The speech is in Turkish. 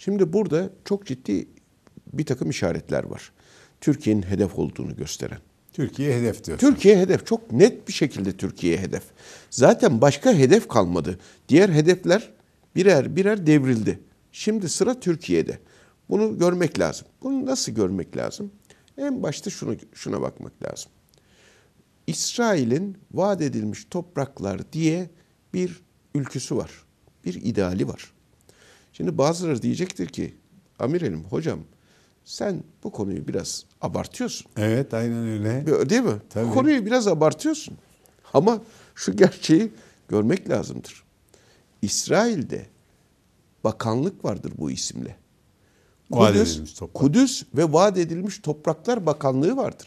Şimdi burada çok ciddi bir takım işaretler var. Türkiye'nin hedef olduğunu gösteren. Türkiye hedef diyor. Türkiye hedef. Çok net bir şekilde Türkiye hedef. Zaten başka hedef kalmadı. Diğer hedefler birer birer devrildi. Şimdi sıra Türkiye'de. Bunu görmek lazım. Bunu nasıl görmek lazım? En başta şunu şuna bakmak lazım. İsrail'in vaat edilmiş topraklar diye bir ülküsü var. Bir ideali var. Şimdi bazıları diyecektir ki amirelim hocam sen bu konuyu biraz abartıyorsun. Evet aynen öyle. Değil mi? Tabii. Bu konuyu biraz abartıyorsun. Ama şu gerçeği görmek lazımdır. İsrail'de bakanlık vardır bu isimle. Kudüs, vaat Kudüs ve vaat edilmiş topraklar bakanlığı vardır.